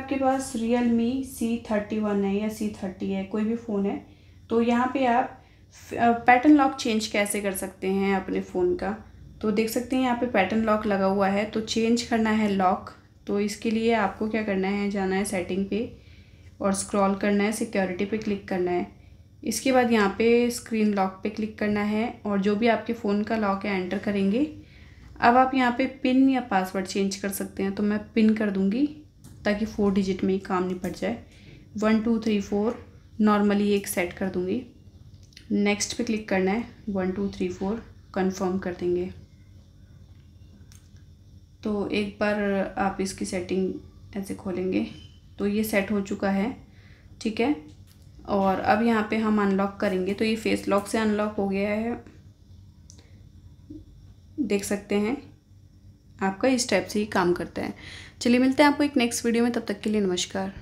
आपके पास Realme C thirty one है या सी थर्टी है कोई भी फ़ोन है तो यहाँ पे आप पैटर्न लॉक चेंज कैसे कर सकते हैं अपने फ़ोन का तो देख सकते हैं यहाँ पे पैटर्न लॉक लगा हुआ है तो चेंज करना है लॉक तो इसके लिए आपको क्या करना है जाना है सेटिंग पे और स्क्रॉल करना है सिक्योरिटी पे क्लिक करना है इसके बाद यहाँ पे स्क्रीन लॉक पे क्लिक करना है और जो भी आपके फ़ोन का लॉक है एंटर करेंगे अब आप यहाँ पे पिन या पासवर्ड चेंज कर सकते हैं तो मैं पिन कर दूँगी ताकि फोर डिजिट में ही काम निपट जाए one two three four normally एक सेट कर दूँगी नेक्स्ट पे क्लिक करना है one two three four confirm कर देंगे तो एक बार आप इसकी सेटिंग ऐसे खोलेंगे तो ये सेट हो चुका है ठीक है और अब यहाँ पे हम अनलॉक करेंगे तो ये फेस लॉक से अनलॉक हो गया है देख सकते हैं आपका इस टाइप से ही काम करता है चलिए मिलते हैं आपको एक नेक्स्ट वीडियो में तब तक के लिए नमस्कार